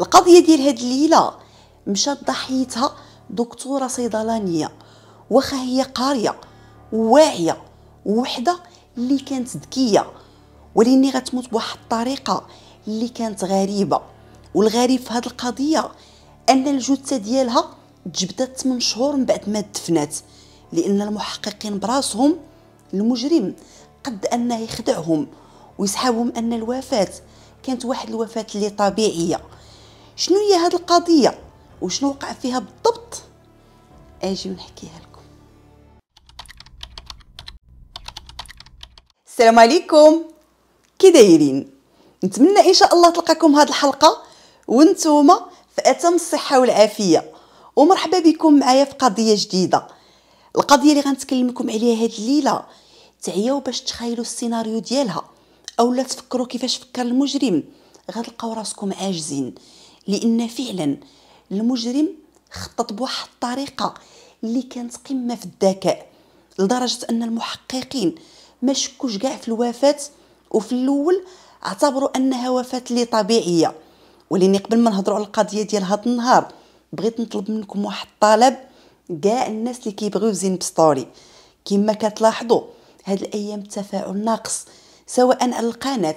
القضيه ديال هاد الليله مشات ضحيتها دكتوره صيدلانيه واخا هي قاريه واعيه وحده اللي كانت ذكيه ولاني غتموت بواحد الطريقه اللي كانت غريبه والغريب في هاد القضيه ان الجثه ديالها تجبدات 8 شهور من بعد ما دفنات لان المحققين براسهم المجرم قد انه يخدعهم ويسحبهم ان الوفاه كانت واحد الوفاه اللي طبيعيه شنو هي هاد القضيه وشنو وقع فيها بالضبط اجي ونحكيها لكم السلام عليكم كي دايرين نتمنى ان شاء الله تلقاكم هاد الحلقه وانتوما في اتم الصحه والعافيه ومرحبا بكم معايا في قضيه جديده القضيه اللي غنتكلم لكم عليها هاد الليله تعياو باش تخيلوا السيناريو ديالها اولا تفكروا كيفاش فكر المجرم غتلقاو راسكم عاجزين لان فعلا المجرم خطط بواحد الطريقه اللي كانت قمه في الذكاء لدرجه ان المحققين ما شكوش كاع في الوفاه وفي الاول اعتبروا انها وفاه لي طبيعيه ولاني قبل ما نهضروا على القضيه ديال هذا النهار بغيت نطلب منكم واحد الطلب كاع الناس اللي كيبغيو زين بسطوري كما كتلاحظوا هاد الايام التفاعل ناقص سواء على القناه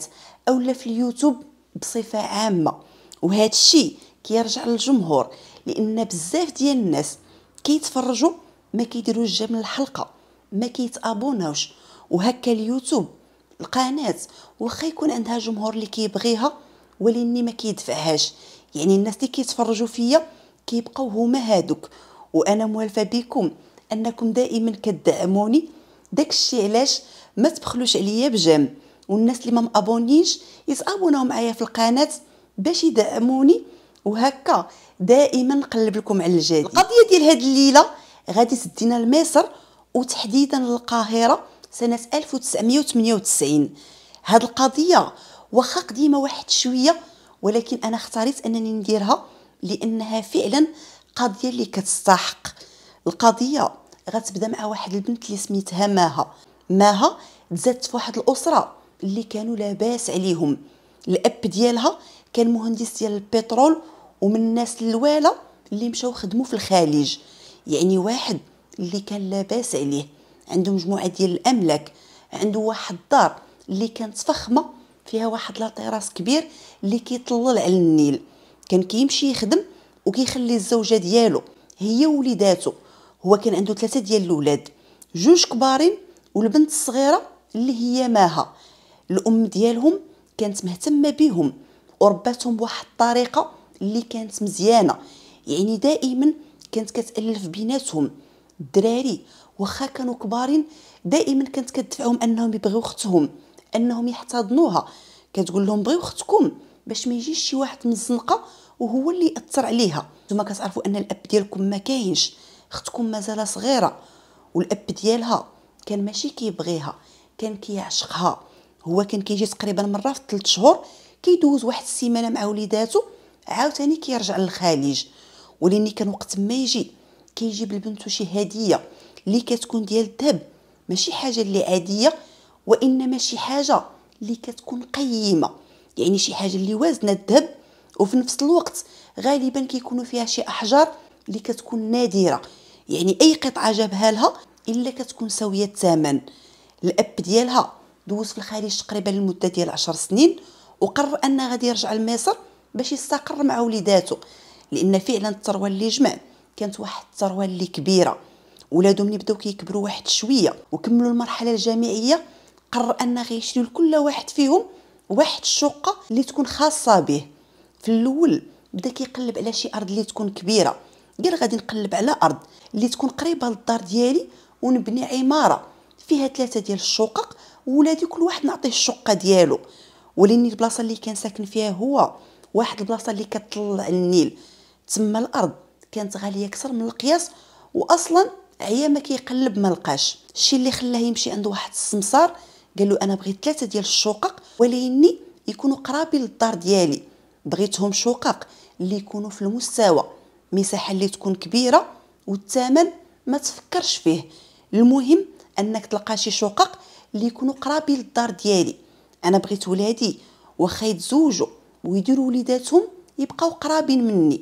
او في اليوتيوب بصفه عامه وهذا الشيء كيرجع للجمهور لان بزاف ديال الناس كيتفرجوا ما كيديروش جا الحلقه ما كيتابوناوش وهكا اليوتيوب القناه واخا يكون عندها جمهور اللي كيبغيها ولكن ما كيدفعهاش يعني الناس اللي كيتفرجوا فيا كيبقاو هما هادوك وانا موالفه بكم انكم دائما كتدعموني داكشي علاش ما تبخلوش عليا بجام والناس اللي ما مابونيش يتابوناو معايا في القناه باش يدعموني وهكا دائما نقلب لكم على الجديد القضيه ديال هاد الليله غادي تدينا لمصر وتحديدا للقاهره سنه 1998 هاد القضيه واخا قديمه واحد شويه ولكن انا اختاريت انني نديرها لانها فعلا قضيه اللي كتستحق القضيه غتبدا مع واحد البنت اللي سميتها ماها ماها تزادت في واحد الاسره اللي كانوا لاباس عليهم الاب ديالها كان مهندس ديال البترول ومن الناس الوالة اللي مشاو خدموا في الخليج يعني واحد اللي كان لاباس عليه عنده مجموعه ديال الاملاك عنده واحد الدار اللي كانت فخمه فيها واحد لاطيراس كبير اللي كيطلل على النيل كان كيمشي يخدم وكيخلي الزوجه ديالو هي وليداته هو كان عنده ثلاثه ديال الاولاد جوج كبارين والبنت الصغيره اللي هي ماها الام ديالهم كانت مهتمه بهم ورباتهم بواحد الطريقه اللي كانت مزيانه يعني دائما كانت كتالف بيناتهم الدراري واخا كانوا كبارين دائما كانت كتدفعهم انهم يبغيو اختهم انهم يحتضنوها كتقول لهم بغيو اختكم باش ما يجيش شي واحد من الزنقه وهو اللي ياثر عليها نتوما كتعرفوا ان الاب ديالكم ما كاينش اختكم مازال صغيره والاب ديالها كان ماشي كيبغيها كان كيعشقها هو كان كيجي تقريبا مره في 3 شهور كيدوز واحد السيمانه مع وليداتو عاوتاني كيرجع للخليج وليني كان وقت ما يجي كيجيب لبنتو شي هديه اللي كتكون ديال الذهب ماشي حاجه اللي عاديه وانما شي حاجه اللي كتكون قيمه يعني شي حاجه اللي وازنه الذهب وفي نفس الوقت غالبا كيكونوا فيها شي احجار اللي كتكون نادره يعني اي قطعه جابها لها الا كتكون ساويه الثمن الاب ديالها دوز في الخارج تقريبا لمده ديال 10 سنين وقرر ان غادي يرجع لمصر باش يستقر مع وليداتو لأن فعلا الثروة اللي جمع كانت واحد الثروة اللي كبيرة ولادو ملي بداو كيكبروا واحد شوية وكملوا المرحلة الجامعية قرر ان غيشريو لكل واحد فيهم واحد الشقة اللي تكون خاصة به في الأول بدا كيقلب على شي أرض اللي تكون كبيرة قال غادي نقلب على أرض اللي تكون قريبة للدار ديالي ونبني عمارة فيها ثلاثة ديال الشقق وولادي كل واحد نعطيه الشقة ديالو ولاني البلاصه اللي كان ساكن فيها هو واحد البلاصه اللي كتطل على النيل تما الارض كانت غاليه اكثر من القياس واصلا عيا ما كيقلب ما لقاش الشيء اللي خلاه يمشي عند واحد السمسار قال له انا بغيت ثلاثه ديال الشقق ولاني يكونوا قرابي للدار ديالي بغيتهم شقق اللي يكونوا في المستوى مساحه اللي تكون كبيره والثمن ما تفكرش فيه المهم انك تلقى شي شقق اللي يكونوا قرابي للدار ديالي انا بغيت ولادي واخا يتزوجوا ويديروا وليداتهم يبقاو قرابين مني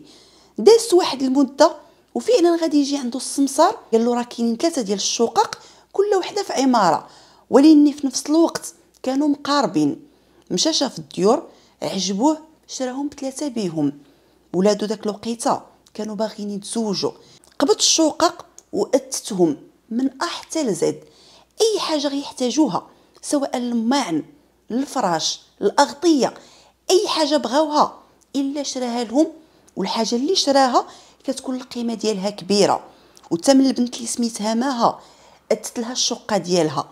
دازت واحد المده وفعلا غادي يجي عنده السمسار قال له راه كاينين ثلاثه ديال الشقق كل وحده في عماره ولاني في نفس الوقت كانوا مقاربين مشى شاف الديور عجبوه شراهم بثلاثه بيهم ولادو داك الوقيته كانوا باغيين يتزوجوا قبض الشقق واتتهم من ا حتى لزد اي حاجه غيحتاجوها سواء الماعن الفراش الاغطيه اي حاجه بغاوها الا شراها لهم والحاجه اللي شراها كتكون القيمه ديالها كبيره وتمن البنت اللي سميتها ماها اتت لها الشقه ديالها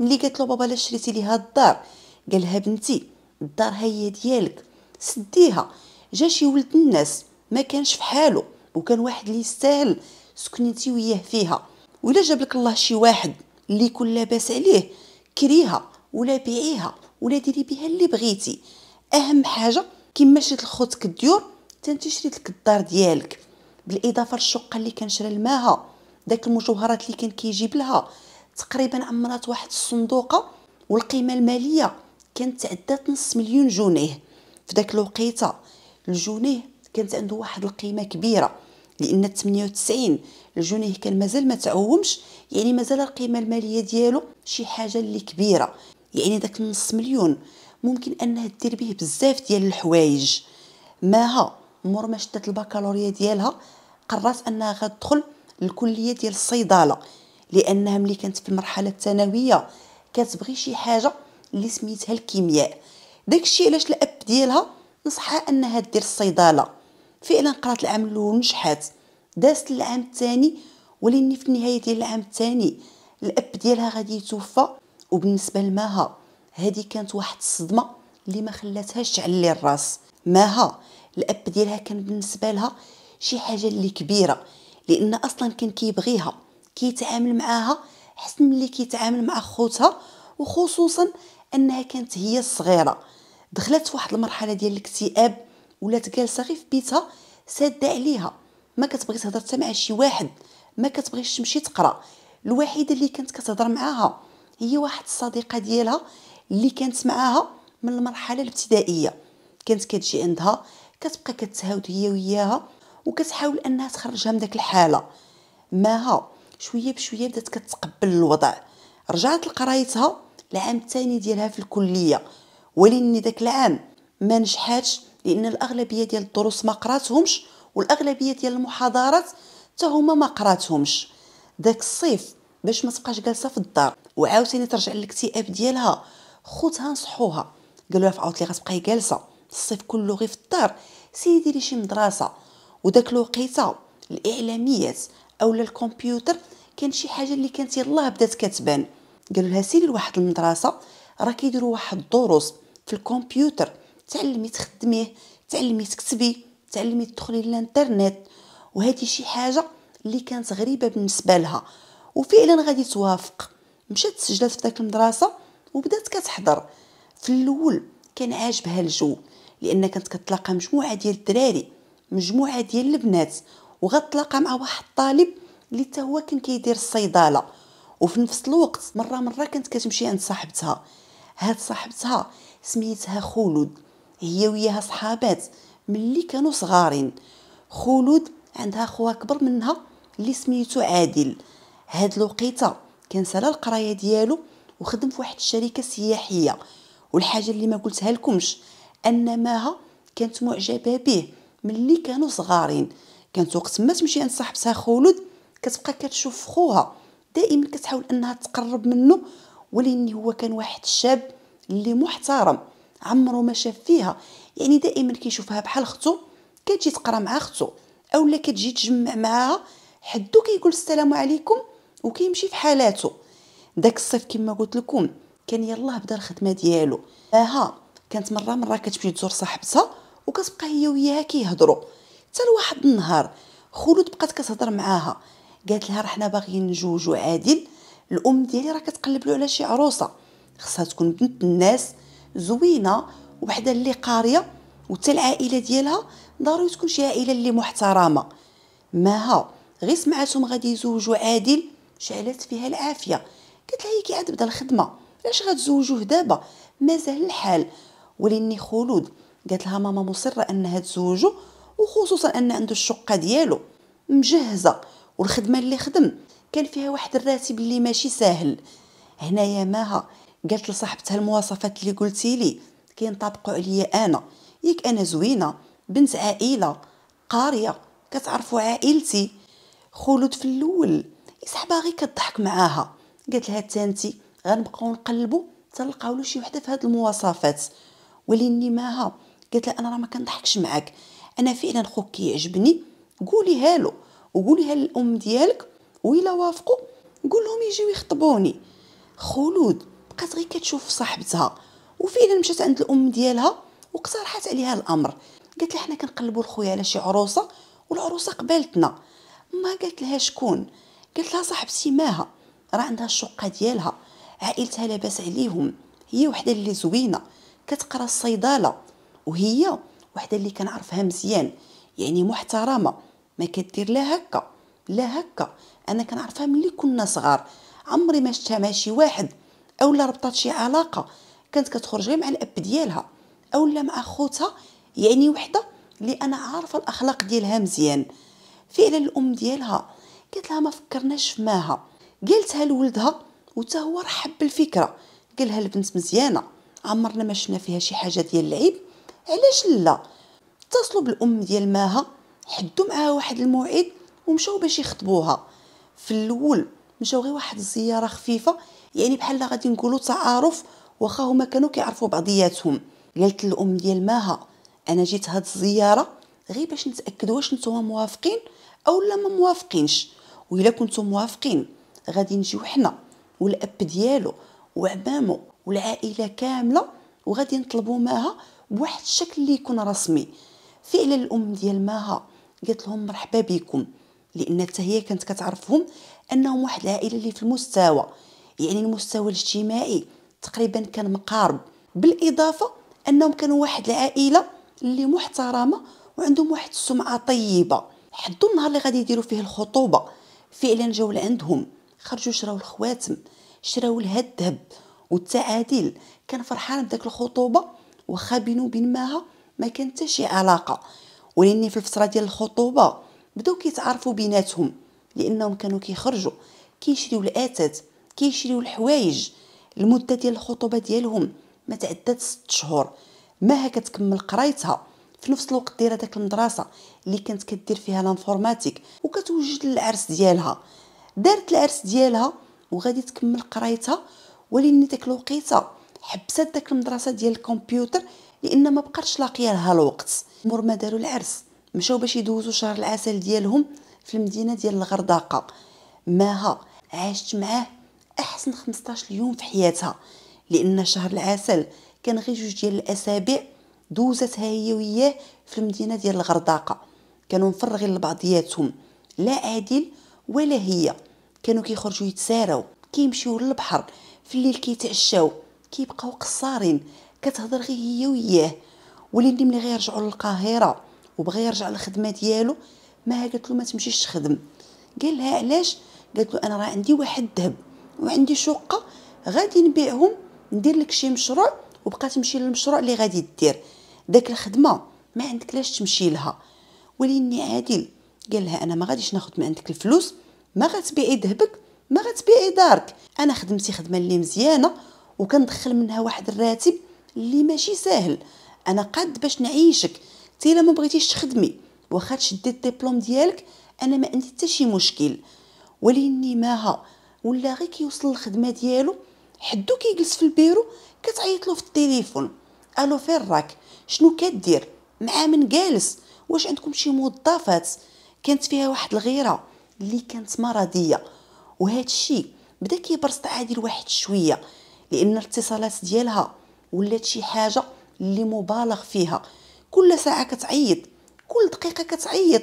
ملي قالت له بابا لا شريتي ليها الدار قالها بنتي الدار هي ديالك سديها جا شي ولد الناس ما كانش في حاله وكان واحد اللي يستاهل سكنتي وياه فيها ولا جاب لك الله شي واحد اللي يكون لاباس عليه كريها ولا بيعيها ولا ديري بها اللي بغيتي اهم حاجه كما شريت الخوت كديور تنتي شريت لك الدار ديالك بالاضافه للشقه اللي كنشري لماها داك المجوهرات اللي كان كيجيب لها تقريبا عمرات واحد الصندوقه والقيمه الماليه كانت تعدات نص مليون جنيه في داك الوقيته الجنيه كانت عنده واحد القيمه كبيره لان 98 الجنيه كان مازال ما تعومش يعني مازال القيمه الماليه ديالو شي حاجه اللي كبيره يعني داك النص مليون ممكن انها دير به بزاف ديال الحوايج ماها مور ما شدات البكالوريا ديالها قررت انها غتدخل الكليه ديال الصيدله لانها ملي كانت في المرحله الثانويه كتبغي شي حاجه اللي سميتها الكيمياء داكشي علاش الاب ديالها نصحها انها دير الصيدله فعلا قرات العام الاول نجحات دازت العام الثاني ولاني في النهايه ديال العام الثاني الاب ديالها غادي يتوفى وبالنسبه لماها هذه كانت واحد الصدمه اللي ما خلاتهاش تعلي الراس ماها الاب ديالها كان بالنسبه لها شي حاجه اللي كبيره لان اصلا كان كيبغيها كيتعامل معاها حسن ملي كيتعامل مع خوتها وخصوصا انها كانت هي الصغيره دخلت في واحد المرحله ديال الاكتئاب ولات جالسه غير في بيتها ساده عليها ما كتبغي تهضر حتى مع شي واحد ما كتبغيش تمشي تقرا الوحيده اللي كانت كتهضر معاها هي واحد الصديقه ديالها اللي كانت معاها من المرحله الابتدائيه كانت كتجي عندها كتبقى كتهاود هي وياها وكتحاول انها تخرجها من داك الحاله ماها شويه بشويه بدات كتقبل الوضع رجعت لقرايتها العام الثاني ديالها في الكليه ولكن داك العام ما نجحاتش لان الاغلبيه ديال الدروس ما قراتهمش والاغلبيه ديال المحاضرات حتى هما ما قراتهمش داك الصيف باش ما تبقاش جالسه في الدار وعاوتاني ترجع للاكتئاب ديالها خوتها نصحوها قالوا لها في عوطلي غتبقاي جالسه الصيف كله غير في الدار سيدي لي شي مدرسه وداك الوقيته الاعلاميات اولا الكمبيوتر كان شي حاجه اللي كانت يلاه بدات كتبان قالوا لها سيري لواحد المدرسه راه كيديروا واحد الدروس في الكمبيوتر تعلمي تخدميه تعلمي تكتبي تعلمي تدخلي للانترنت وهذه شي حاجه اللي كانت غريبه بالنسبه لها وفعلا غادي توافق مشات سجلات في داك المدرسه وبدات كتحضر في الاول كان عاجبها الجو لان كانت كتلاقى مجموعه ديال الدراري مجموعه ديال البنات وغتلاقى مع واحد الطالب اللي حتى هو كان كيدير الصيدله وفي نفس الوقت مره مره كانت كتمشي عند صاحبتها هاد صاحبتها سميتها خلود هي وياها صحابات ملي كانوا صغارين خلود عندها خوها كبر منها اللي سميتو عادل هاد الوقيته كان سالا القرايه ديالو وخدم في واحد الشركه سياحيه والحاجه اللي ما قلتها لكمش ان ماها كانت معجبه به ملي كانوا صغارين كانت وقت ما تمشي عند صاحبتها خلود كتبقى كتشوف خوها دائما كتحاول انها تقرب منه ولكن هو كان واحد الشاب اللي محترم عمرو ما شاف فيها يعني دائما كيشوفها بحال اختو كتجي تقرا مع اختو اولا كتجي تجمع معاها حدو كيقول السلام عليكم وكيمشي في حالاته داك الصيف كما قلت لكم كان يلاه بدا الخدمه ديالو ها كانت مره مره كتمشي تزور صاحبتها وكتبقى هي وياها كيهضروا حتى لواحد النهار خلود بقات كتهضر معاها قالت لها راه حنا باغيين نجوجو عادل الام ديالي راه كتقلب له على شي عروسه خصها تكون بنت الناس زوينه وحده اللي قاريه وحتى العائله ديالها ضروري تكون شي عائله اللي محترمه ماها غير سمعتهم غادي يزوجوا عادل شعلت فيها العافيه قالت لها كي عاد بدا الخدمه علاش غتزوجوه دابا مازال الحال وليني خلود قالت لها ماما مصره انها تزوجو وخصوصا ان عنده الشقه ديالو مجهزه والخدمه اللي خدم كان فيها واحد الراتب اللي ماشي ساهل هنايا ماها قالت لصاحبتها المواصفات اللي قلتي لي كينطبقوا عليا انا ياك انا زوينه بنت عائله قاريه كتعرفوا عائلتي خلود في الاول صاحبها غير كضحك معاها قالت لها تانتي غنبقاو نقلبوا تلقاو له شي وحده في هاد المواصفات وليني معاها قالت لها انا راه ما كنضحكش معاك انا فعلا خوك كيعجبني هالو وقولي وقوليها للام ديالك ويلا وافقوا قول لهم يجيو يخطبوني خلود بقات غير كتشوف صاحبتها وفعلا مشات عند الام ديالها واقترحت عليها الامر قالت لها حنا كنقلبوا لخويا على شي عروسه والعروسه قبلتنا ما قالت لها شكون قلت لها صاحبتي ماها راه عندها الشقه ديالها عائلتها لاباس عليهم هي وحده اللي زوينه كتقرا الصيدله وهي وحده اللي كنعرفها مزيان يعني محترمه ما كدير لا هكا لا هكا انا كنعرفها ملي كنا صغار عمري ما شفتها مع شي واحد اولا ربطات شي علاقه كانت كتخرج غير مع الاب ديالها اولا مع خوتها يعني وحده اللي انا عارفه الاخلاق ديالها مزيان فعلا الام ديالها قالت لها ما فكرناش في ماها قالتها لولدها وتا هو رحب بالفكره قالها البنت مزيانه عمرنا ما شفنا فيها شي حاجه ديال العيب علاش لا اتصلوا بالام ديال ماها حدوا معاها واحد الموعد ومشاو باش يخطبوها في الاول مشاو غير واحد الزياره خفيفه يعني بحال غادي نقولوا تعارف واخا هما كانوا كيعرفوا بعضياتهم قالت الام ديال ماها انا جيت هاد الزياره غير باش نتاكد واش نتوما موافقين او لا ما موافقينش وإلا كنتم موافقين غادي نجيو حنا والاب ديالو وعمامو والعائله كامله وغادي نطلبوا ماها بواحد الشكل اللي يكون رسمي فعلا الام ديال ماها قالت لهم مرحبا بكم لان حتى هي كانت كتعرفهم انهم واحد العائله اللي في المستوى يعني المستوى الاجتماعي تقريبا كان مقارب بالاضافه انهم كانوا واحد العائله اللي محترمه وعندهم واحد السمعه طيبه حدو النهار اللي غادي يديروا فيه الخطوبه فعلا جاو لعندهم خرجوا شراو الخواتم شراو لها الذهب والتعاديل كان فرحان بداك الخطوبه واخا بينو بين ماها ما كان حتى شي علاقه ولاني في الفتره ديال الخطوبه بداو كيتعرفوا بيناتهم لانهم كانوا كيخرجوا كيشريو الاتات كيشريو الحوايج المده ديال الخطوبه ديالهم ما تعدات 6 شهور ما هكا تكمل قرايتها في نفس الوقت دايره داك المدرسه اللي كانت كدير فيها لانفورماتيك وكتوجد العرس ديالها دارت العرس ديالها وغادي تكمل قرايتها ولكن ديك الوقيته حبسات داك المدرسه ديال الكمبيوتر لان ما بقاش لاقيه لها الوقت مور ما داروا العرس مشاو باش يدوزوا شهر العسل ديالهم في المدينه ديال الغردقه ماها عاشت معاه احسن 15 يوم في حياتها لان شهر العسل كان غير جوج ديال الاسابيع دوزت هي وياه في المدينه ديال الغرداقه كانوا مفرغين لبعضياتهم لا عادل ولا هي كانوا كيخرجوا يتساراو كيمشيو للبحر في الليل كيتعشاو كيبقاو قصارين كتهضر غير هي وياه واللي ملي غيرجعوا للقاهره وبغى يرجع للخدمه ديالو ما قالت له ما تمشيش تخدم قال لها علاش قالت له انا راه عندي واحد الذهب وعندي شقه غادي نبيعهم ندير لك شي مشروع وبقى تمشي للمشروع اللي غادي دير داك الخدمه ما عندك لاش تمشي لها وليني عادل قال لها انا ما غاديش ناخذ من عندك الفلوس ما غتبيعي ذهبك ما غتبيعي دارك انا خدمتي خدمه اللي مزيانه وكندخل منها واحد الراتب اللي ماشي ساهل انا قاد باش نعيشك تي ما بغيتيش تخدمي واخا تشدي الدبلوم ديالك انا ما عندي حتى شي مشكل وليني ماها ولا غير كيوصل الخدمه ديالو حدو كيجلس في البيرو كتعيط له في التليفون الو فين راك شنو كدير مع من جالس واش عندكم شي موظفات كانت فيها واحد الغيره اللي كانت مرضيه وهذا الشيء بدا كيبرز عادي الواحد شويه لان الاتصالات ديالها ولات شي حاجه اللي مبالغ فيها كل ساعه كتعيط كل دقيقه كتعيط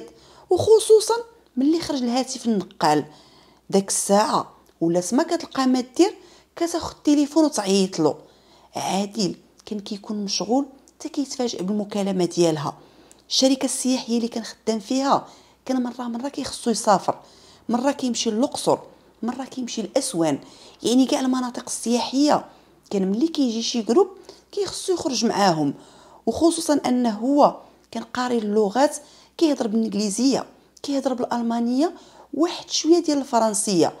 وخصوصا ملي خرج الهاتف النقال داك الساعه ولات ما كتلقى ما دير كتاخد التليفون وتعيط له عادل كان كيكون مشغول حتى كيتفاجئ بالمكالمه ديالها الشركه السياحيه اللي كان خدام فيها كان مره مره كيخصو يسافر مره كيمشي للقصر مره كيمشي لاسوان يعني كاع المناطق السياحيه كان ملي كيجي شي جروب كيخصو يخرج معاهم وخصوصا انه هو كان قاري اللغات كيهضر بالانجليزيه كيهضر بالالمانيه واحد شويه ديال الفرنسيه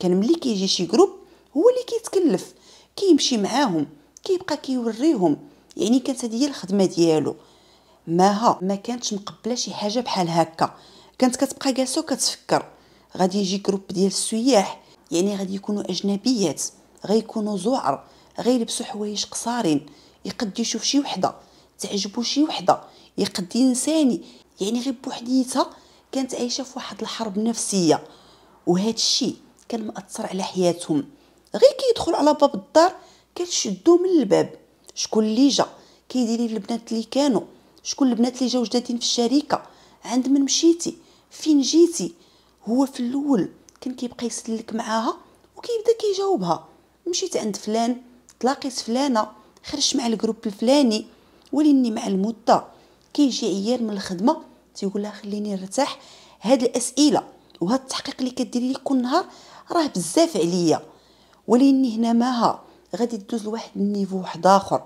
كان ملي كيجي شي جروب هو اللي كيتكلف كيمشي معاهم كيبقى كيوريهم يعني كانت هذه هي الخدمه ديالو ماها ما كانتش مقبله شي حاجه بحال هكا كانت كتبقى جالسه وكتفكر غادي يجي جروب ديال السياح يعني غادي يكونوا اجنبيات غيكونوا زعر غيلبسوا حوايج قصارين يقد يشوف شي وحده تعجبو شي وحده يقد ينساني يعني غير بوحديتها كانت عايشه في واحد الحرب نفسيه وهذا الشيء كان مأثر على حياتهم غير كيدخل على باب الدار كتشدو من الباب شكون اللي جا كيديري البنات اللي كانوا شكون البنات اللي جاو جدادين في الشركه عند من مشيتي فين جيتي هو في الاول كان كيبقى يسلك معاها وكيبدا كيجاوبها مشيت عند فلان تلاقيت فلانه خرجت مع الجروب الفلاني وليني مع المده كيجي عيال من الخدمه تيقول لها خليني نرتاح هاد الاسئله وهاد التحقيق اللي كديري لي كل نهار راه بزاف عليا وليني هنا ماها غادي تدوز لواحد النيفو واحد اخر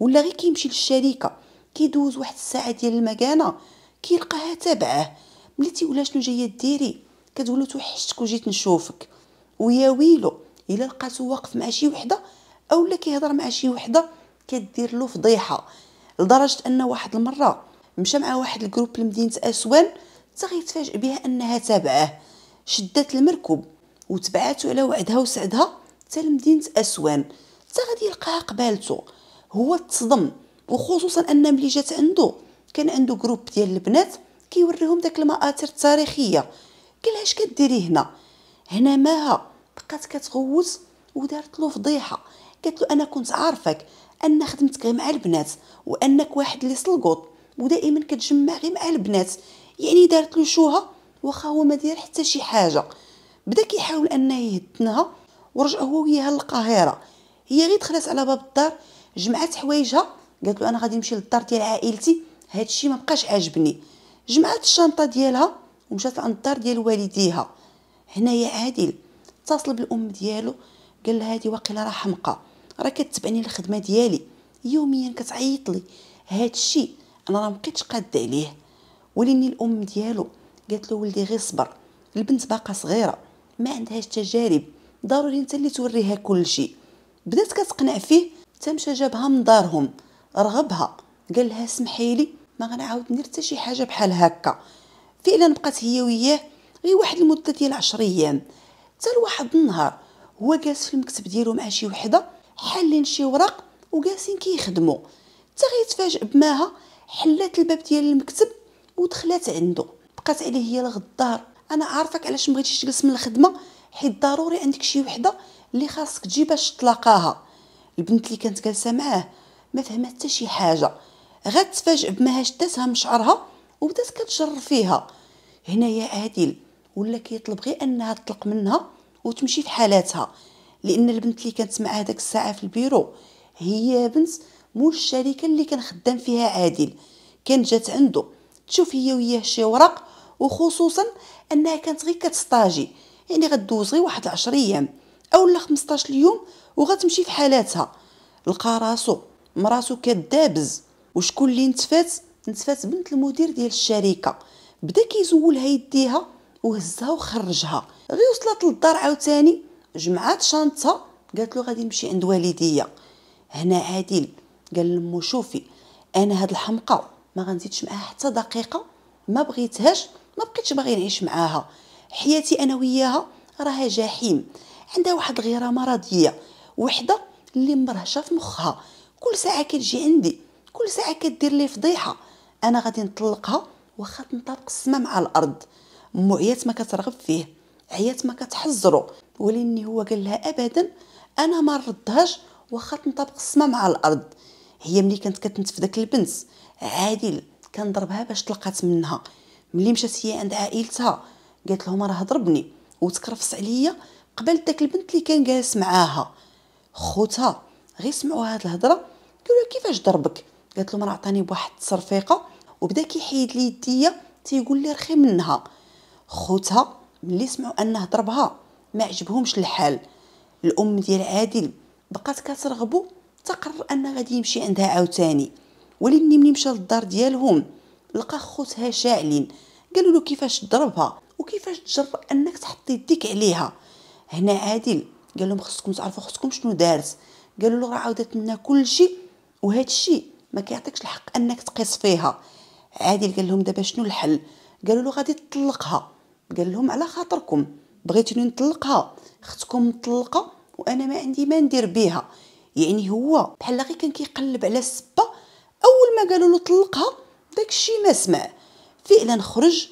ولا غير كيمشي للشركه كيدوز واحد الساعه ديال المكانه كيلقاها تابعه ملي تيقولها شنو جايه ديري كتقول له توحشتك وجيت نشوفك ويا ويلو الا لقاتو واقف مع شي وحده اولا كيهضر مع شي وحده كدير له فضيحه لدرجه ان واحد المره مشى مع واحد الجروب لمدينه اسوان حتى غيتفاجئ بها انها تابعاه شدات المركب وتبعاتو على وعدها وسعدها حتى لمدينه اسوان حتى غادي يلقاها قبالته هو تصدم وخصوصا ان ملي جات عنده كان عنده جروب ديال البنات كيوريهم داك المآثر التاريخيه قال اش كديري هنا هنا ماها بقات كتغوت ودارت له فضيحه قالت له انا كنت عارفك ان خدمتك مع البنات وانك واحد اللي سلقوط ودائما كتجمع غير مع البنات يعني دارت له شوها واخا هو ما حتى شي حاجه بدا كيحاول انه يهدنها ورجع هو وياها للقاهره هي غير دخلت على باب الدار جمعات حوايجها قالت له انا غادي نمشي للدار ديال عائلتي هادشي ما بقاش عاجبني جمعات الشنطه ديالها ومشات عند الدار ديال والديها هنايا عادل اتصل بالام ديالو قال لها هادي واقيلا راه حمقى راه كتبعني الخدمه ديالي يوميا كتعيط لي هادشي انا راه مبقيتش قاد عليه وليني الام ديالو قالت له ولدي غير صبر البنت باقا صغيره ما عندهاش تجارب ضروري انت اللي توريها كلشي بدات كتقنع فيه تمشى جابها من دارهم رغبها قال لها سمحي لي ما غنعاود ندير حتى شي حاجه بحال هكا فعلا بقات هي وياه غير واحد المده ديال 10 ايام حتى لواحد النهار هو جالس في المكتب ديالو مع شي وحده حالين شي وراق وجالسين كيخدموا حتى غيتفاجئ بماها حلات الباب ديال المكتب ودخلات عنده بقات عليه هي الغدار انا عارفك علاش مبغيتيش تجلس من الخدمه حيت ضروري عندك شي وحده اللي خاصك تجي باش تلاقاها البنت اللي كانت جالسه معاه ما فهمت حتى شي حاجه تفاجئ بما هشتاتها من شعرها وبدات كتجر فيها هنايا عادل ولا كيطلب غير انها تطلق منها وتمشي في حالاتها لان البنت اللي كانت معاه داك الساعه في البيرو هي بنت مول الشركه اللي كان خدام فيها عادل كانت جات عنده تشوف هي وياه شي ورق وخصوصا انها كانت غير كتستاجي يعني غدوز غير واحد 10 ايام اولا 15 يوم وغتمشي في حالاتها لقى راسو مراسو كدابز وشكون اللي نتفات نتفات بنت المدير ديال الشركه بدا كيزولها يديها وهزها وخرجها غير وصلت للدار عاوتاني جمعات شنطتها قالت له غادي نمشي عند والديا هنا عادل قال لمو شوفي انا هاد الحمقى ما غنزيدش معاها حتى دقيقه ما بغيتهاش ما بقيتش باغي نعيش معاها حياتي انا وياها راها جحيم عندها واحد غيره مرضيه وحده اللي مرهشه في مخها كل ساعه كتجي عندي كل ساعه كدير لي فضيحه انا غادي نطلقها واخا تنطابق السما مع الارض مو عيات ما كترغب فيه عيات ما كتحزرو ولكن هو قال لها ابدا انا ما ردهاش واخا تنطابق السما مع الارض هي ملي كانت كتنتف داك البنت عادل كنضربها باش طلقات منها ملي مشات هي عند عائلتها قالت لهم راه ضربني وتكرفص عليا قبل داك البنت اللي كان جالس معاها خوتها غير سمعوا هاد الهضره قالوا كيفاش ضربك قالت له راه عطاني بواحد التصرفيقه وبدا كيحيد لي يديا تيقول لي رخي منها خوتها ملي سمعوا انه ضربها ما عجبهمش الحال الام ديال عادل بقات كترغبو تقرر ان غادي يمشي عندها عاوتاني ولكن ملي مشى للدار ديالهم لقى خوتها شاعلين قالوا له كيفاش ضربها وكيفاش تجرأ انك تحط يديك عليها هنا عادل قال لهم خصكم تعرفوا خصكم شنو دارت قالوا له راه عاودت لنا كل شيء وهذا الشيء ما كيعطيكش الحق انك تقيس فيها عادل قال لهم دابا شنو الحل قالوا له غادي تطلقها قال لهم على خاطركم بغيتوني نطلقها اختكم مطلقه وانا ما عندي ما ندير بها يعني هو بحال غير كان كيقلب على السبه اول ما قالوا له طلقها داكشي ما سمع فعلا خرج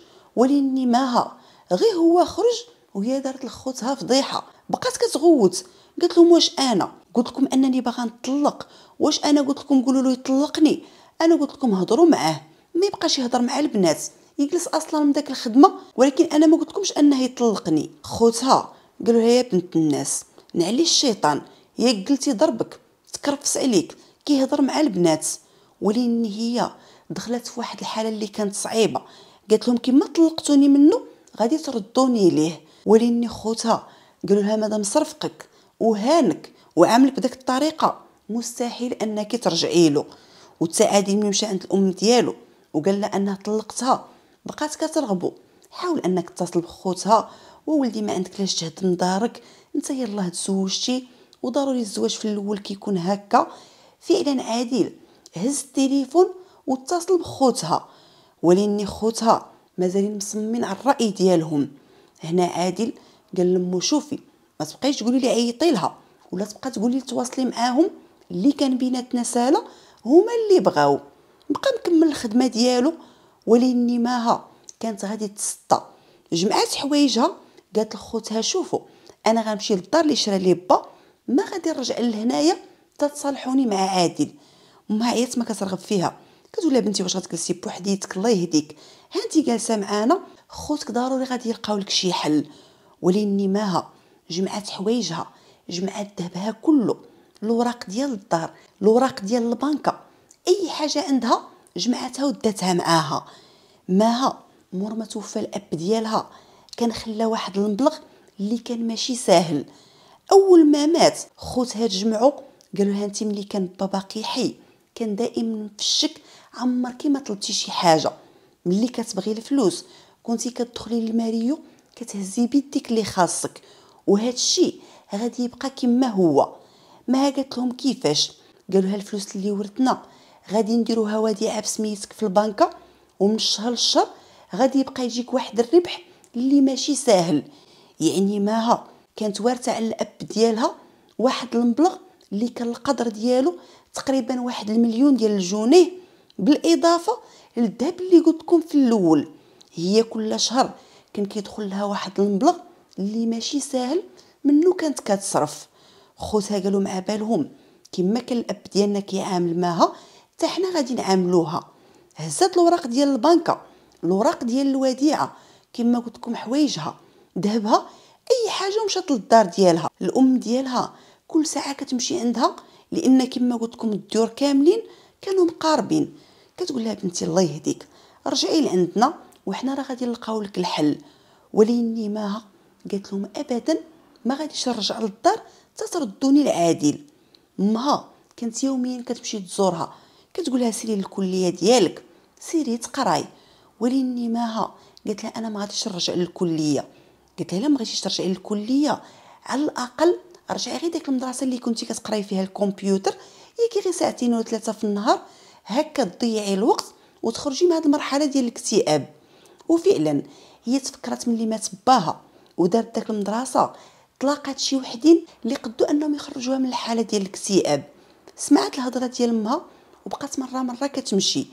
ماها غير هو خرج وهي دارت لخوتها فضيحه بقات كتغوت قالت لهم واش انا قلت لكم انني باغا نطلق واش انا قلت لكم قولوا له يطلقني انا قلت لكم هضروا معاه ما يبقاش يهضر مع البنات يجلس اصلا من داك الخدمه ولكن انا ما قلت لكمش انه يطلقني خوتها قالوا هي يا بنت الناس نعلي الشيطان يا قلتي ضربك تكرفس عليك كيهضر مع البنات ولين هي دخلت في واحد الحاله اللي كانت صعيبه قالت لهم كي طلقتوني منه غادي تردوني ليه وليني خوتها قالوا لها مدام صرفقك وهانك وعاملك بدك الطريقه مستحيل انك ترجعي له وتساعدي من مشى عند الام ديالو وقال لها انها طلقتها بقات كترغبو حاول انك تتصل بخوتها وولدي ما عندك لاش تهد من دارك انت يلاه تزوجتي وضروري الزواج في الاول كيكون هكا فعلا عادل هز التليفون واتصل بخوتها وليني خوتها مازالين مصممين على الراي ديالهم هنا عادل قال لمو شوفي ما تبقايش تقولي لي عيطي لها ولا تبقى تقولي تواصلي معاهم اللي كان بيناتنا ساله هما اللي بغاو بقى مكمل الخدمه ديالو ولكن ماها كانت غادي تسطى جمعات حوايجها قالت لخوتها شوفوا انا غنمشي للدار اللي شرا لي با ما غادي نرجع لهنايا تتصالحوني مع عادل ما عيط ما كترغب فيها كتقول لها بنتي واش غتجلسي بوحديتك الله يهديك هانتي جالسه معانا خوتك ضروري غادي يلقاو لك شي حل ولين ماها جمعات حوايجها جمعات ذهبها كله الوراق ديال الدار الوراق ديال البنكه اي حاجه عندها جمعتها وداتها معاها ماها مور ما توفى الاب ديالها كان خلى واحد المبلغ اللي كان ماشي ساهل اول ما مات خوتها تجمعوا قالوا لها انت ملي كان با باقي حي كان دائما في الشك عمركي ما طلبتي شي حاجه ملي كتبغي الفلوس كنتي كتدخلي للماريو كتهزي بيديك اللي خاصك وهذا الشيء غادي يبقى كما هو ما قالت لهم كيفاش قالوا الفلوس اللي ورثنا غادي نديروها وديعه بسميتك في البنكه ومن شهر لشهر غادي يبقى يجيك واحد الربح اللي ماشي ساهل يعني ماها كانت وارثه على الاب ديالها واحد المبلغ اللي كان القدر ديالو تقريبا واحد المليون ديال الجنيه بالاضافه للذهب اللي قلت لكم في الاول هي كل شهر كان كيدخل لها واحد المبلغ اللي ماشي ساهل منو كانت كتصرف خوتها قالوا مع بالهم كما كان الاب ديالنا كيعامل معاها حتى حنا غادي نعاملوها هزات الوراق ديال البنكه الوراق ديال الوديعه كما قلت لكم حوايجها ذهبها اي حاجه ومشات للدار ديالها الام ديالها كل ساعه كتمشي عندها لان كما قلت لكم الديور كاملين كانوا مقاربين كتقول لها بنتي الله يهديك رجعي لعندنا وحنا راه غادي نلقاو لك الحل وليني ماها قالت لهم ابدا ما غاديش نرجع للدار حتى تردوني العادل مها كانت يوميا كتمشي تزورها كتقولها سيري للكليه ديالك سيري تقراي وليني ماها قالت لها انا ما غاديش نرجع للكليه قالت لها لا ما غاديش ترجعي للكليه على الاقل رجعي غير ديك المدرسه اللي كنتي كتقراي فيها الكمبيوتر ياكي غير ساعتين ولا ثلاثه في النهار هكا تضيعي الوقت وتخرجي من هذه المرحله ديال الاكتئاب وفعلا هي تفكرت ملي مات باها ودارت داك المدرسه تلاقات شي وحدين اللي قدوا انهم يخرجوها من الحاله ديال الاكتئاب سمعت الهضره ديال امها وبقات مره مره كتمشي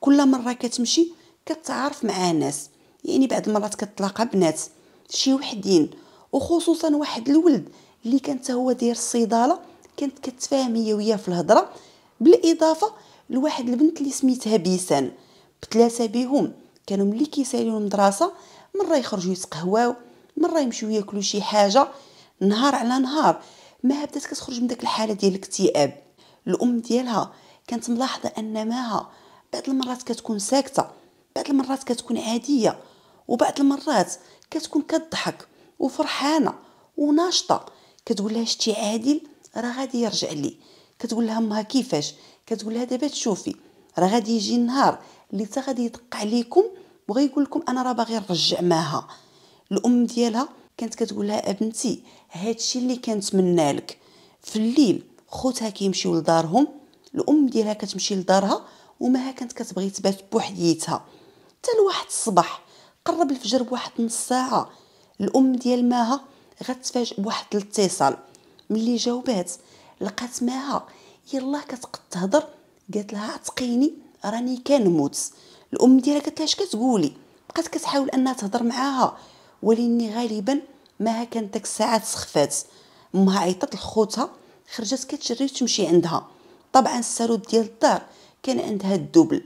كل مره كتمشي كتعارف مع ناس يعني بعض المرات كتلاقى بنات شي وحدين وخصوصا واحد الولد اللي كان هو داير الصيدله كانت كتفاهم هي وياه في الهضره بالاضافه لواحد البنت اللي سميتها بيسان بثلاثه بيهم كانوا ملي كيساليو المدرسه مره يخرجوا يتقهواو مره يمشيو ياكلوا شي حاجه نهار على نهار ما بدات كتخرج من داك الحاله ديال الاكتئاب الام ديالها كانت ملاحظه ان ماها بعض المرات كتكون ساكته بعض المرات كتكون عاديه وبعض المرات كتكون كتضحك وفرحانه وناشطه كتقول لها شتي عادل راه غادي يرجع لي كتقول لها امها كيفاش كتقول لها دابا تشوفي راه غادي يجي النهار اللي تا غادي يدق عليكم وغيقول لكم انا راه باغي نرجع معها الام ديالها كانت كتقول لها ابنتي هادشي اللي كنتمنى لك في الليل خوتها كيمشيو لدارهم الام ديالها كتمشي لدارها ها كانت كتبغي تبات بوحديتها حتى لواحد الصباح قرب الفجر بواحد نص ساعه الام ديال ماها غتفاجئ بواحد الاتصال ملي جاوبات لقات ماها يلاه كتقد تهضر قالت لها عتقيني راني كنموت الام ديالها قالت اش كتقولي بقات كتحاول انها تهضر معاها وليني غالبا ما كانت داك الساعات سخفات امها عيطت لخوتها خرجت كتشري وتمشي عندها طبعا السالود ديال الدار كان عندها الدبل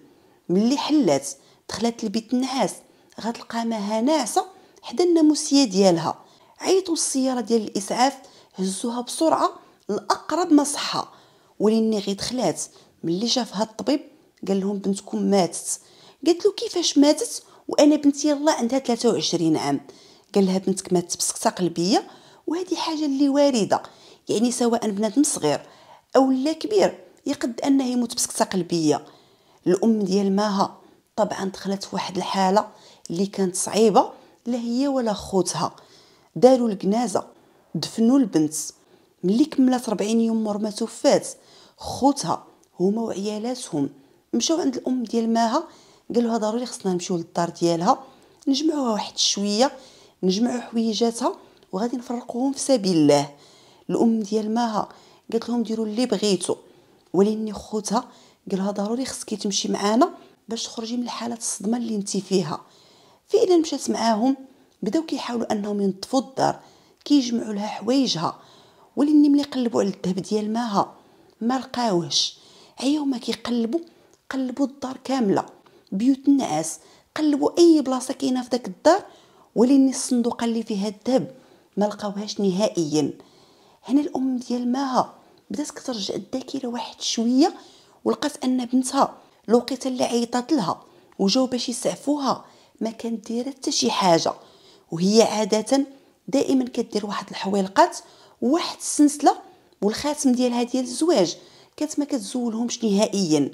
ملي حلات دخلت لبيت النعاس غتلقى مها ناعسه حدا الناموسيه ديالها عيطوا السياره ديال الاسعاف هزوها بسرعه لاقرب مصحه وليني غير دخلات ملي شافها الطبيب قال لهم بنتكم ماتت قالت له كيفاش ماتت وانا بنتي الله عندها 23 عام قال لها بنتك ماتت بسكته قلبيه وهذه حاجه اللي وارده يعني سواء بنادم صغير او لا كبير يقد انه يموت بسكته قلبيه الام ديال ماها طبعا دخلت في واحد الحاله اللي كانت صعيبه لا هي ولا خوتها داروا الجنازه دفنوا البنت ملي كملت 40 يوم مور ما توفات خوتها هما وعيالاتهم مشاو عند الام ديال ماها قالوها ضروري خصنا نمشيو للدار ديالها نجمعوها واحد شويه نجمعو حويجاتها وغادي نفرقوهم في سبيل الله الام ديال ماها قالت لهم ديروا اللي بغيتو ولكن خوتها قالها ضروري خصك تمشي معانا باش تخرجي من حاله الصدمه اللي انت فيها فعلا مشات معاهم بداو كيحاولوا انهم ينطفوا الدار كيجمعوا لها حوايجها ولكن ملي قلبوا على الذهب ديال ماها ما لقاوهش عياو ما كيقلبوا قلبوا الدار كامله بيوت النعاس قلبوا اي بلاصه كاينه في داك الدار وليني الصندوقه اللي فيها الذهب ما لقاوهاش نهائيا هنا الام ديال ماها بدات كترجع الذاكره واحد شويه ولقات ان بنتها لوقيت اللي عيطات لها وجاو باش يسعفوها ما كانت دايره حتى شي حاجه وهي عاده دائما كدير واحد الحويلقات واحد السنسله والخاتم ديالها ديال الزواج كانت ما كتزولهمش نهائيا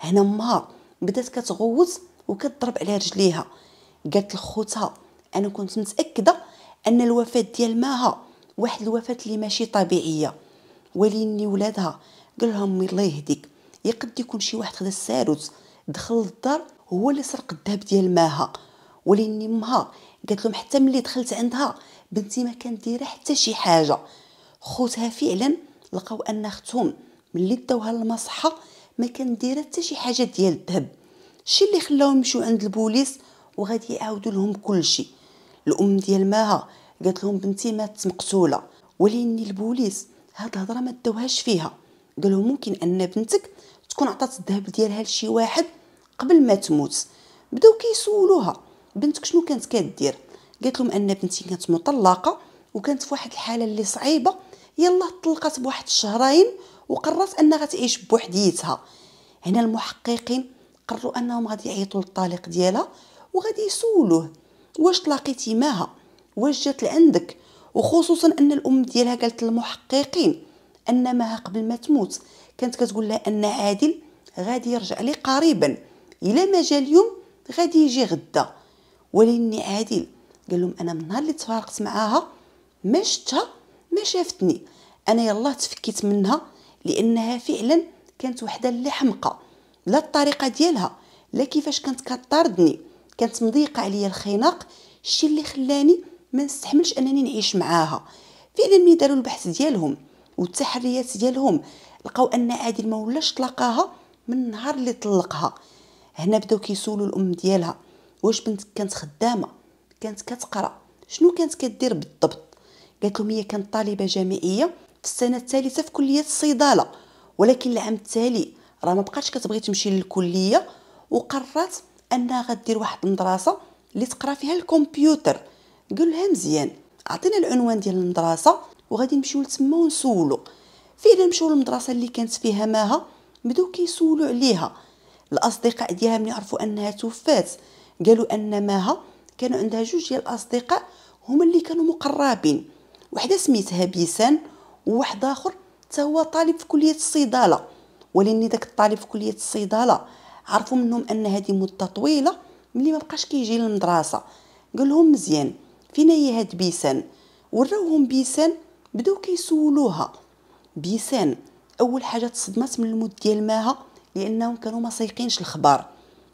هنا امها بدات كتغوت وكتضرب على رجليها قالت لخوتها انا كنت متاكده ان الوفاه ديال ماها واحد الوفاه اللي ماشي طبيعيه وليني ولادها قال لهم الله يهديك يقد يكون شي واحد خدا الساروت دخل للدار هو اللي سرق الذهب ديال ماها وليني مها قالت لهم حتى ملي دخلت عندها بنتي ما دايره حتى شي حاجه خوتها فعلا لقاو ان اختهم ملي داوها للمصحه ما دايره حتى شي حاجه ديال الذهب الشيء اللي خلاهم يمشيو عند البوليس وغادي يعاودوا لهم كلشي الام ديال ماها قالت لهم بنتي ماتت مقتوله ولكن البوليس هاد الهضره ما داوهاش فيها قالوا ممكن ان بنتك تكون عطات الذهب ديالها لشي واحد قبل ما تموت بداو كيسولوها بنتك شنو كانت كدير قالت لهم ان بنتي كانت مطلقه وكانت في واحد الحاله اللي صعيبه يلا طلقت بواحد الشهرين وقررت انها غتعيش بوحديتها هنا المحققين قرروا انهم غادي يعيطوا للطالق ديالها وغادي يسولوه واش تلاقيتي معها واش جات لعندك وخصوصا ان الام ديالها قالت للمحققين ان معها قبل ما تموت كانت كتقول لها ان عادل غادي يرجع لي قريبا الا ما جا اليوم غادي يجي غدا ولكن عادل قال لهم انا من نهار اللي تفارقت معاها ما شفتها ما شافتني انا يلاه تفكيت منها لانها فعلا كانت وحده اللي حمقه لا الطريقه ديالها لا كيفاش كانت كطاردني كانت مضيقه عليا الخناق الشيء اللي خلاني ما نستحملش انني نعيش معاها فعلا ملي داروا البحث ديالهم والتحريات ديالهم لقاو ان عادل ما ولاش طلقها من النهار اللي طلقها هنا بداو كيسولوا الام ديالها واش بنتك كانت خدامه كانت كتقرا شنو كانت كدير بالضبط قالت لهم هي كانت طالبه جامعيه في السنه الثالثه في كليه الصيدله ولكن العام التالي راه ما بقاتش كتبغي تمشي للكليه وقررت انها غدير واحد المدرسه اللي تقرا فيها الكمبيوتر قال لها مزيان عطينا العنوان ديال المدرسه وغادي نمشيو لتما ونسولو فعلا مشاو للمدرسه اللي كانت فيها ماها بداو كيسولو عليها الاصدقاء ديالها ملي عرفوا انها توفات قالوا ان ماها كانوا عندها جوج ديال الاصدقاء هما اللي كانوا مقربين وحده سميتها بيسان وواحد اخر حتى هو طالب في كليه الصيدله ولكن داك الطالب في كليه الصيدله عرفوا منهم ان هذه مده طويله ملي ما بقاش كيجي للمدرسه قال لهم مزيان فين هي هاد بيسان وراوهم بيسان بداو كيسولوها بيسان اول حاجه تصدمات من المود ديال ماها لانهم كانوا ما سايقينش الخبار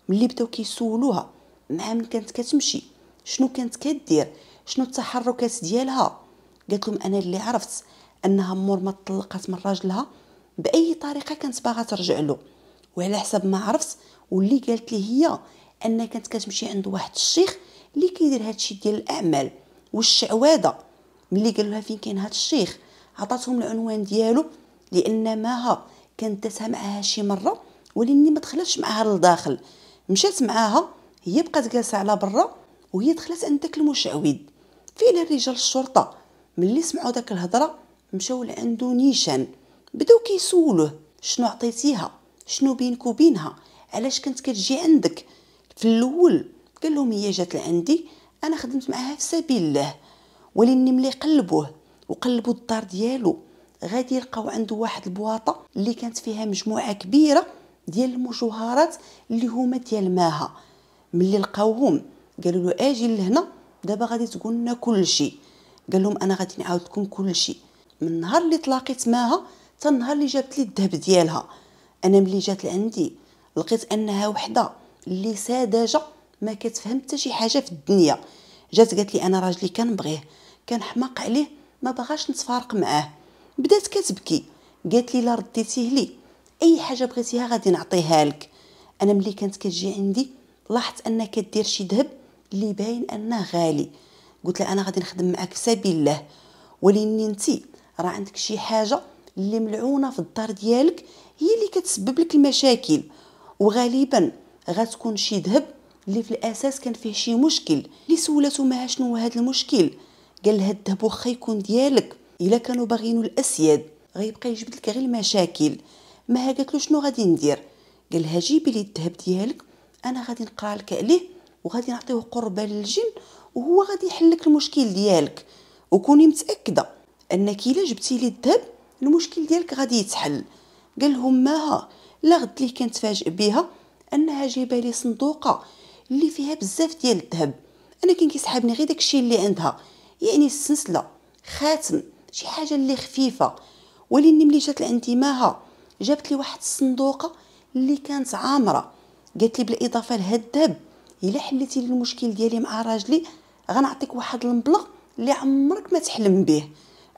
ملي بداو كيسولوها مع من كانت كتمشي شنو كانت كدير شنو التحركات ديالها قالت لهم انا اللي عرفت انها مور ما تطلقات من راجلها باي طريقه كانت باغا ترجع له وعلى حسب ما عرفت واللي قالت لي هي انها كانت كتمشي عند واحد الشيخ اللي كيدير هادشي ديال الاعمال والشعواده ملي قال لها فين كاين هاد الشيخ عطاتهم العنوان ديالو لان ماها كانت داتها معها شي مره ولكن ما دخلتش معها للداخل مشات معاها هي بقات جالسه على برا وهي دخلت عند داك المشعوذ فين رجال الشرطه ملي سمعوا داك الهضره مشاو لعندو نيشان بداو كيسولوه شنو عطيتيها شنو بينك وبينها علاش كنت كتجي عندك في الاول قال لهم هي جات لعندي انا خدمت معاها في سبيل الله ولكن ملي قلبوه وقلبوا الدار ديالو غادي يلقاو عنده واحد البواطه اللي كانت فيها مجموعه كبيره ديال المجوهرات اللي هما ديال ماها ملي لقاوهم قالوا له اجي لهنا دابا غادي تقول لنا كلشي قال لهم انا غادي نعاود لكم كلشي من نهار اللي تلاقيت معها حتى النهار اللي جابت لي الذهب ديالها انا ملي جات لعندي لقيت انها وحده اللي ساذجه ما كتفهم حتى شي حاجه في الدنيا جات قالت لي انا راجلي كنبغيه كان حماق عليه ما بغاش نتفارق معاه بدات كتبكي قالت لي لا رديتيه لي اي حاجه بغيتيها غادي نعطيها لك انا ملي كانت كتجي عندي لاحظت انها كدير شي ذهب اللي باين انه غالي قلت لها انا غادي نخدم معاك في سبيل الله ولاني انتي راه عندك شي حاجه اللي ملعونه في الدار ديالك هي اللي كتسبب لك المشاكل وغالبا غتكون شي ذهب اللي في الاساس كان فيه شي مشكل اللي سولته معها شنو هذا المشكل قال لها الذهب واخا يكون ديالك الا كانوا باغينو الاسياد غيبقى يجبد لك غير المشاكل ما قالت له شنو غادي ندير قال لها جيبي لي الذهب ديالك انا غادي نقرا لك عليه وغادي نعطيه قربه للجن وهو غادي يحل لك المشكل ديالك وكوني متاكده انك الا جبتي لي الذهب المشكل ديالك غادي يتحل قال لهم ماها لا غد لي كنتفاجئ بها انها جايبه لي صندوقه اللي فيها بزاف ديال الذهب انا كان كيسحابني غير داكشي اللي عندها يعني السنسله خاتم شي حاجه اللي خفيفه ولاني ملي جات لعندي ماها جابت لي واحد الصندوقه اللي كانت عامره قالت لي بالاضافه لهاد الذهب الا حليتي لي المشكل ديالي مع راجلي غنعطيك واحد المبلغ اللي عمرك ما تحلم به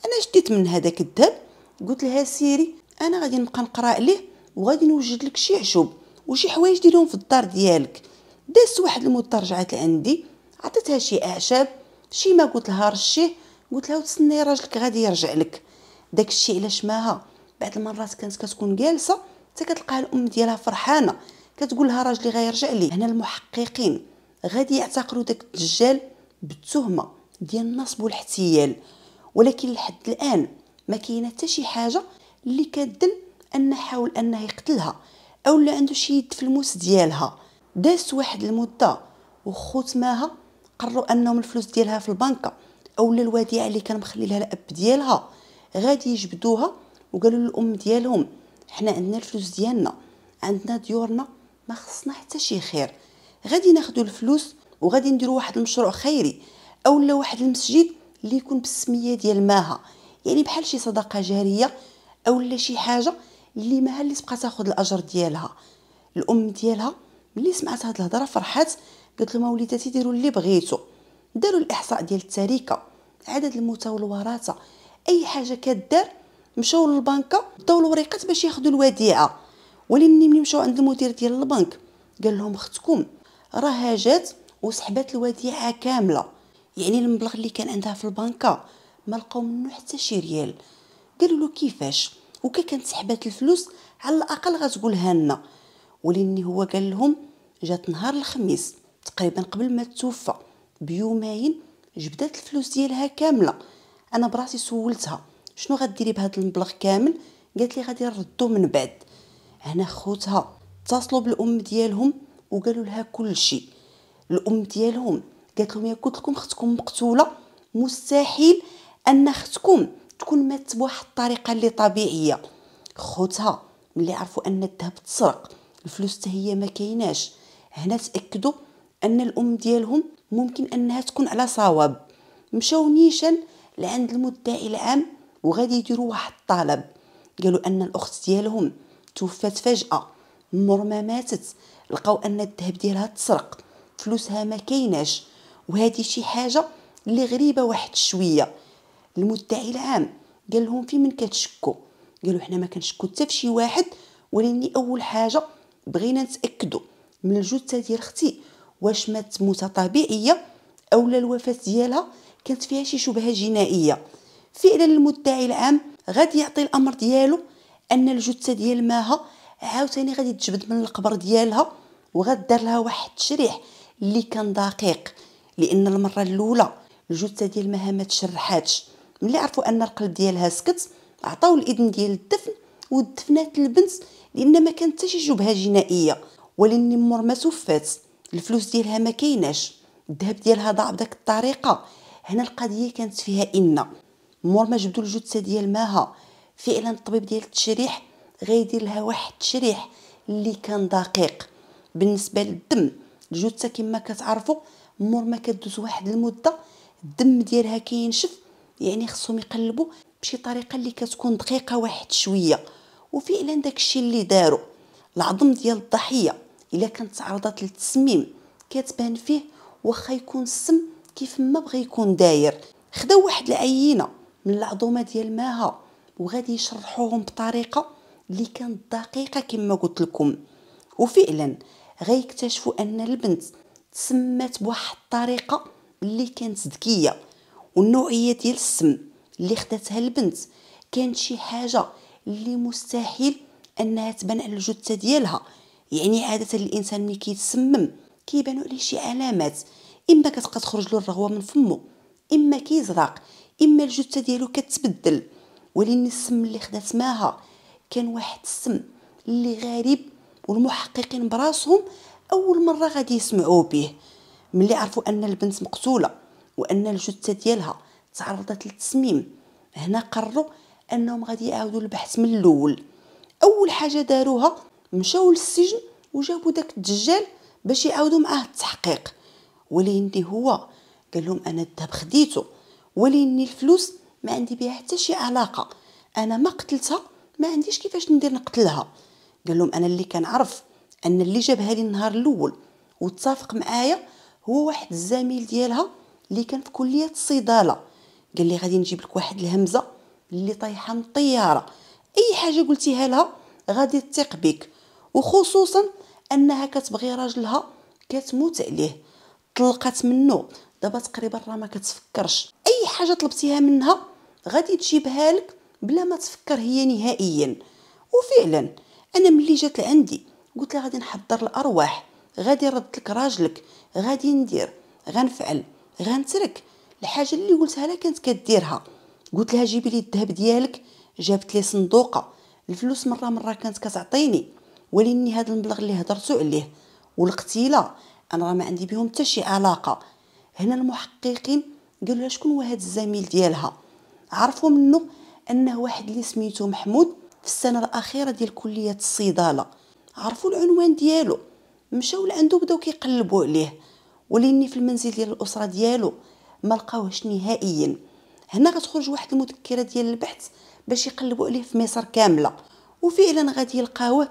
انا شديت من هذاك الذهب قلت لها سيري انا غادي نبقى نقرا عليه وغادي نوجد لك شي عشب وشي حوايج ديرهم في الدار ديالك دازت واحد المده رجعت لعندي عطيتها شي اعشاب شي ما قلت لها رشيه قلت لها وتسني راجلك غادي يرجع لك داك الشيء علاش ماها بعد المرات كانت كتكون جالسه حتى كتلقى الام ديالها فرحانه كتقول لها راجلي غيرجع لي هنا المحققين غادي يعتقلوا داك الدجال بالتهمه ديال النصب والاحتيال ولكن لحد الان ما كاينه حتى شي حاجه اللي كدل ان حاول انه يقتلها او لا عنده شي يد في الموس ديالها داس واحد المده وخوتماها قرروا انهم الفلوس ديالها في البنكه او الوديعه اللي كان مخلي لها الاب ديالها غادي يجبدوها وقالوا للام ديالهم حنا عندنا الفلوس ديالنا عندنا ديورنا ما خصنا حتى شي خير غادي ناخذوا الفلوس وغادي نديروا واحد المشروع خيري اولا واحد المسجد اللي يكون بالسميه ديال ماها يعني بحال شي صدقه جاريه اولا شي حاجه اللي ماها اللي تبقى تاخذ الاجر ديالها الام ديالها ملي سمعت هاد الهضره فرحات قالت لهم وليداتي ديروا اللي بغيتو داروا الاحصاء ديال التركه عدد الموتى والوراثه اي حاجه كدار مشاو للبنكه داو الوريقات باش ياخذوا الوديعه ولكن ملي مشاو عند المدير ديال البنك قال لهم اختكم راه جات وسحبات الوديعه كامله يعني المبلغ اللي كان عندها في البنكه ما لقاو منه حتى شي ريال قالوا له كيفاش وكا كانت سحبات الفلوس على الاقل غتقولها لنا ولاني هو قال لهم جات نهار الخميس تقريبا قبل ما توفى بيومين جبدات الفلوس ديالها كامله انا براسي سولتها شنو غديري بهذا المبلغ كامل قالت لي غادي نردو من بعد هنا خوتها اتصلوا بالام ديالهم وقالوا لها كل شيء الام ديالهم قالت لهم يا قلت لكم اختكم مقتوله مستحيل ان اختكم تكون ماتت بواحد الطريقه اللي طبيعيه خوتها ملي عرفوا ان الذهب تسرق الفلوس حتى هي ما كايناش هنا تاكدوا ان الام ديالهم ممكن انها تكون على صواب مشاو نيشان لعند المدعي العام وغادي يديروا واحد الطلب قالوا ان الاخت ديالهم توفات فجاه مر ما ماتت لقاو ان الذهب ديالها تسرق فلوسها ما كايناش وهذه شي حاجه اللي غريبه واحد شويه المدعي العام قال لهم في من كتشكوا قالوا حنا ما كنشكو حتى في شي واحد ولاني اول حاجه بغينا نتاكدوا من الجثه ديال اختي واش مات موته طبيعيه اولا الوفاه ديالها كانت فيها شي شبهه جنائيه فعلا المدعي العام غادي يعطي الامر ديالو ان الجثه ديال ماها عاوتاني غادي تجبد من القبر ديالها وغدار لها واحد التشريح اللي كان دقيق لان المره الاولى الجثه ديال مها ما تشرحاتش ملي عرفوا ان القلب ديالها سكت عطاو الاذن ديال الدفن ودفنات البنت لان ما كانت حتى شي جبهه جنائيه ولكن مور ما سفات الفلوس ديالها ما كايناش الذهب ديالها ضاع بداك الطريقه هنا القضيه كانت فيها ان مور ما جبدوا الجثه ديال مها فعلا الطبيب ديال التشريح غيدير لها واحد التشريح اللي كان دقيق بالنسبه للدم الجثه كما كتعرفوا مور ما كدوز واحد المده الدم ديالها كينشف يعني خصهم يقلبوا بشي طريقه اللي كتكون دقيقه واحد شويه وفعلا داكشي اللي داروا العظم ديال الضحيه الا كانت تعرضت للتسميم كتبان فيه واخا يكون السم كيف ما بغى يكون داير خداو واحد العينه من العظومه ديال ماها وغادي يشرحوهم بطريقه اللي كانت دقيقه كما قلت لكم وفعلا غيكتشفوا ان البنت تسمات بواحد الطريقه اللي كانت ذكيه والنوعيه ديال السم اللي خداتها البنت كانت شي حاجه اللي مستحيل انها تبان على الجثه ديالها يعني عاده الانسان ملي كيتسمم كيبانوا عليه شي علامات اما كتبقى تخرج له الرغوه من فمه اما كيزرق اما الجثه ديالو كتبدل ولكن السم اللي خدات ماها كان واحد السم اللي غريب والمحققين براسهم اول مره غادي يسمعوا به ملي عرفوا ان البنت مقتوله وان الجثه ديالها تعرضت للتسميم هنا قرروا انهم غادي يعاودوا البحث من الاول اول حاجه داروها مشاو للسجن وجابوا داك الدجال باش يعاودوا معاه التحقيق وليندي هو قال لهم انا الذهب خديته وليني الفلوس ما عندي بها حتى شي علاقه انا ما قتلتها ما عنديش كيفاش ندير نقتلها قال لهم انا اللي كنعرف ان اللي جابها لي النهار الاول وتصافق معايا هو واحد الزميل ديالها اللي كان في كليه الصيدله قال لي غادي نجيب لك واحد الهمزه اللي طايحه من الطياره اي حاجه قلتيها لها غادي تثق بك وخصوصا انها كتبغي راجلها كتموت عليه طلقات منه دابا تقريبا راه ما كتفكرش اي حاجه طلبتيها منها غادي تجيبها لك بلا ما تفكر هي نهائيا وفعلا انا ملي جات لعندي قلت لها غادي نحضر الارواح غادي نرد لك راجلك غادي ندير غنفعل غنترك الحاجه اللي قلتها لها كانت كديرها قلت لها جيبي لي الذهب ديالك جابت لي صندوقه الفلوس مره مره كانت كتعطيني ولاني هذا المبلغ اللي هضرتو عليه والقتيله انا راه ما عندي بهم حتى شي علاقه هنا المحققين قالوا لها شكون هو هذا الزميل ديالها عرفوا منه انه واحد اللي سميتو محمود في السنه الاخيره ديال كليه الصيدله عرفوا العنوان ديالو مشاو لعندو بداو كيقلبوا عليه وليني في المنزل ديال الاسره ديالو ما لقاوهش نهائيا هنا غتخرج واحد المذكره ديال البحث باش يقلبوا عليه في مصر كامله وفعلا غادي يلقاوه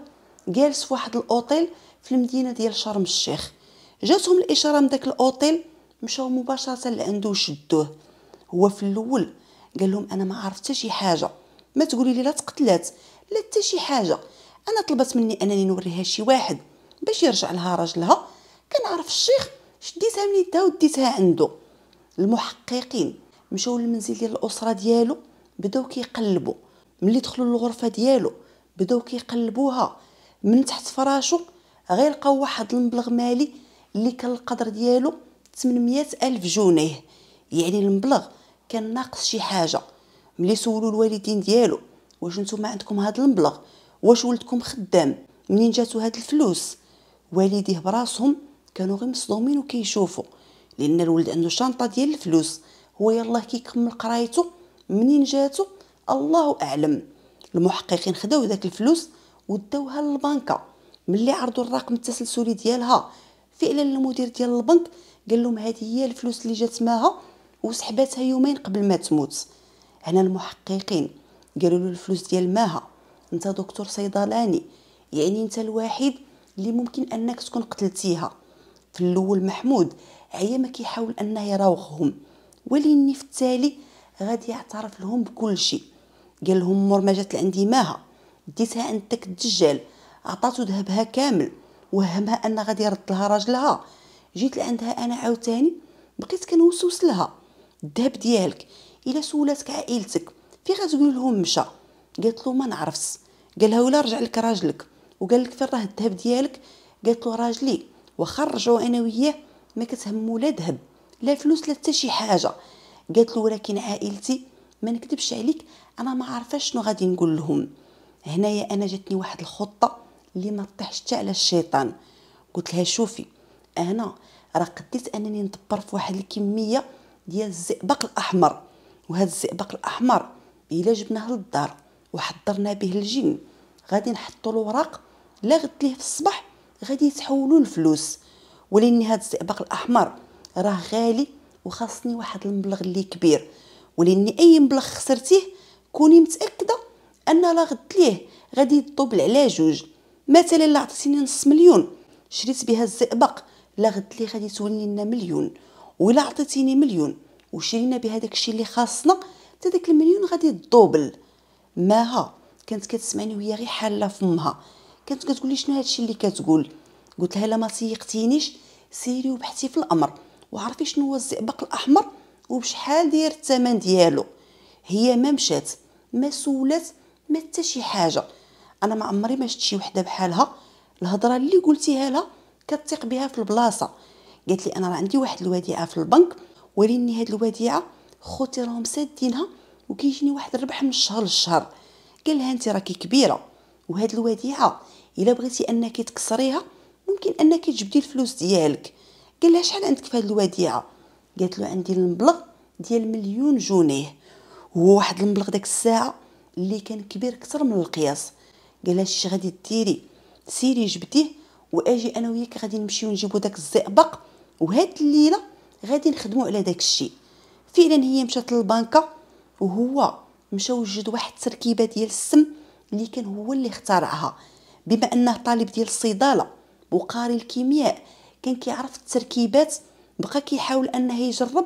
جالس في واحد الاوتيل في المدينه ديال شرم الشيخ جاتهم الاشاره من داك الاوتيل مشاو مباشره لعندو وشدوه هو في الاول قال لهم انا ما عرفت شي حاجه ما تقولي لي لا تقتلات لا حتى شي حاجه انا طلبت مني انني نوريها شي واحد باش يرجع لها راجلها كنعرف الشيخ شديتها من يدها وديتها عنده المحققين مشاو للمنزل ديال الاسره ديالو بداو كيقلبوا ملي دخلوا للغرفه ديالو بداو كيقلبوها من تحت فراشو غير لقاو واحد المبلغ مالي اللي كان القدر ديالو 800 الف جنيه يعني المبلغ كان ناقص شي حاجه ملي سولوا الوالدين ديالو واش نتوما عندكم هذا المبلغ واش ولدكم خدام منين جاتو هاد الفلوس والديه براسهم كانوا غير مصدومين وكيشوفوا لان الولد عنده شنطه ديال الفلوس هو يلاه كيكمل قرايته منين جاتو الله اعلم المحققين خداو داك الفلوس وداوها للبنكه ملي عرضوا الرقم التسلسلي ديالها فعلا المدير ديال البنك قال لهم هذه هي الفلوس اللي جات معها وسحباتها يومين قبل ما تموت هنا المحققين قالوا له الفلوس ديال ماها انت دكتور صيدلاني يعني انت الوحيد اللي ممكن انك تكون قتلتيها في الاول محمود ما كيحاول انه يراوغهم ولاني في التالي غادي يعترف لهم بكل شيء قال لهم مور ما جات لعندي ماها ديتها عند داك الدجال عطاتو ذهبها كامل وهمها ان غادي يرد لها راجلها جيت لعندها انا عاوتاني بقيت كنوسوس لها الذهب ديالك الا سولاتك عائلتك في غتقول لهم مشى قالت له ما نعرفش قالها ولا رجع لك راجلك وقال لك فين راه الذهب ديالك قالت له راجلي واخا رجعوا انا وياه ما كتهمو لا ذهب لا فلوس لا حتى شي حاجه قالت له ولكن عائلتي ما نكذبش عليك انا ما عارفه شنو غادي نقول لهم هنايا انا جاتني واحد الخطه اللي ما طيحش حتى على الشيطان قلت لها شوفي انا راه قديت انني ندبر في واحد الكميه ديال الزئبق الاحمر وهذا الزئبق الاحمر الا جبناه للدار وحضرنا به الجن غادي نحطوا الوراق لا غد ليه في الصباح غادي يتحولوا لفلوس ولان هذا الزئبق الاحمر راه غالي وخاصني واحد المبلغ اللي كبير ولان اي مبلغ خسرتيه كوني متاكده ان لا غد ليه غادي يطوب على جوج مثلا الا عطيتيني نص مليون شريت بها الزئبق لا غد ليه غادي تولي لنا مليون ولا عطيتيني مليون وشرينا بهذاك الشيء اللي خاصنا حتى داك المليون غادي يدوبل ماها كانت كتسمعني وهي غير حاله فمها كانت كتقول لي شنو هادشي اللي كتقول قلت لها لا ما سيقتينيش سيري وبحثي في الامر وعرفي شنو هو الزئبق الاحمر وبشحال داير الثمن ديالو هي ما مشات ما سولات ما حتى شي حاجه انا ما عمري ما شفت شي وحده بحالها الهضره اللي قلتيها لها كتثق بها في البلاصه قالت لي انا راه عندي واحد الوديعه في البنك وريني هاد الوديعه خوتي راهم سادينها وكيجيني واحد الربح من شهر للشهر قال لها انت راكي كبيره وهاد الوديعه الا بغيتي انك تكسريها ممكن انك تجبدي الفلوس ديالك قال لها شحال عندك في هاد الوديعه قالت له عندي المبلغ ديال مليون جنيه هو واحد المبلغ داك الساعه اللي كان كبير اكثر من القياس قال لها شي غادي ديري سيري جبديه واجي انا وياك غادي نمشيو نجيبو داك الزئبق وهاد الليله غادي نخدمو على داك الشيء فعلا هي مشات للبنكه وهو مشى وجد واحد التركيبه ديال السم اللي كان هو اللي اخترعها بما انه طالب ديال الصيدله وقاري الكيمياء كان كيعرف التركيبات بقى كيحاول انه يجرب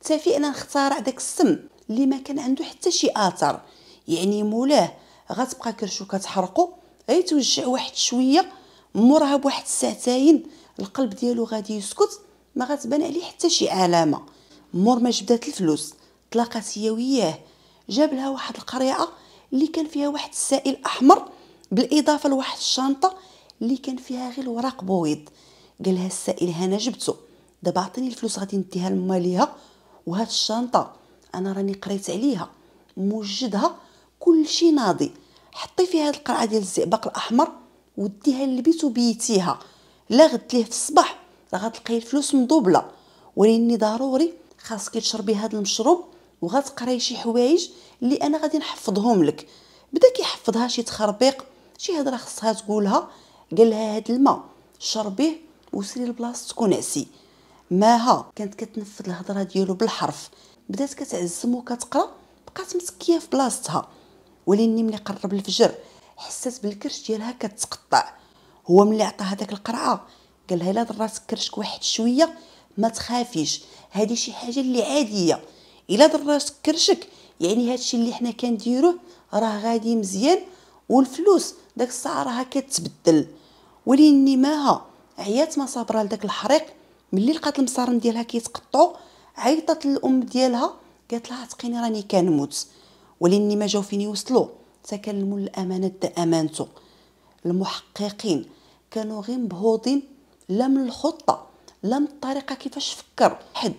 حتى فعلا اخترع داك السم اللي ما كان عنده حتى شي اثر يعني مولاه غتبقى كرشو كتحرقو غيتوجع واحد شويه مورها بواحد الساعتين القلب ديالو غادي يسكت ما غتبان عليه حتى شي علامه مور ما جبدات الفلوس تلاقات هي وياه جاب لها واحد القريعه اللي كان فيها واحد السائل احمر بالاضافه لواحد الشنطه اللي كان فيها غير الوراق بويض قال لها السائل هنا جبته دابا عطيني الفلوس غادي نديها لما ليها وهاد الشنطه انا راني قريت عليها موجدها كلشي ناضي حطي فيها هاد القرعه ديال الزئبق الاحمر وديها للبيت وبيتيها لا غد ليه في الصباح راه غتلقاي الفلوس مضوبله ولاني ضروري خاصك تشربي هاد المشروب وغتقراي شي حوايج اللي انا غادي نحفظهم لك بدا كيحفظها شي تخربيق شي هضره خصها تقولها قال لها هاد الماء شربيه وسري لبلاصتك ونعسي ماها كانت كتنفذ الهضره ديالو بالحرف بدات كتعزم وكتقرا بقات مسكيه في بلاصتها ولكن ملي قرب الفجر حسات بالكرش ديالها كتقطع هو ملي عطاها داك القرعه قال لها الا ضرات كرشك واحد شويه ما تخافيش هادي شي حاجه اللي عاديه الا ضرب راسك كرشك يعني هادشي اللي حنا كنديروه راه غادي مزيان والفلوس داك الساعه راها كتبدل وليني ماها عيات ما صابره لداك الحريق ملي لقات المصارن ديالها كيتقطعوا عيطت الام ديالها قالت لها تقيني راني كنموت وليني ما جاو فين يوصلوا تكلموا الامانه دا امانته المحققين كانوا غير مبهوضين لا من الخطه لا من الطريقه كيفاش فكر حد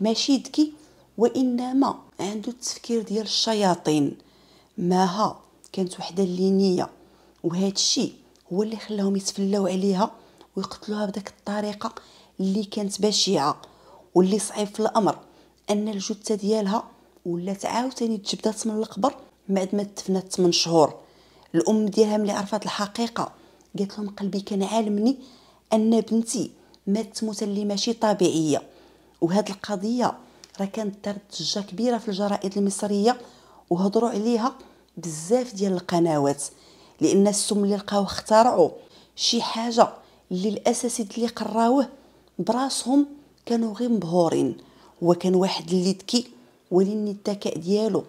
ماشي ذكي وانما عنده التفكير ديال الشياطين ماها كانت وحده اللينيه وهذا الشيء هو اللي خلاهم يتفلاو عليها ويقتلوها بداك الطريقه اللي كانت بشعه واللي صعيب في الامر ان الجثه ديالها ولات عاوتاني تجبدات من القبر بعد ما تفنت 8 شهور الام ديالها ملي عرفت الحقيقه قالت لهم قلبي كان عالمني ان بنتي ماتت موته اللي ماشي طبيعيه وهاد القضيه راه كانت دارت ضجه كبيره في الجرائد المصريه وهضروا عليها بزاف ديال القنوات لان السم اللي لقاوه اخترعوا شي حاجه اللي الاساسيات اللي قراوه براسهم كانوا غير مبهورين هو كان واحد اللي ذكي ولكن الذكاء ديالو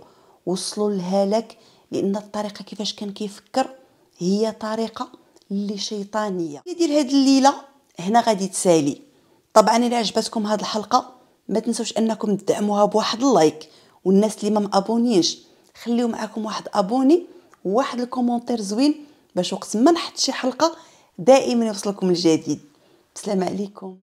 وصلوا للهلاك لان الطريقه كيفاش كان كيفكر هي طريقه اللي شيطانيه ندير هاد الليله هنا غادي تسالي طبعا الا عجبتكم هاد الحلقه ما تنسوش انكم تدعموها بواحد اللايك والناس اللي ما مابونينش خليو معاكم واحد ابوني وواحد الكومونتير زوين باش وقت ما نحط شي حلقه دائما يوصلكم الجديد السلام عليكم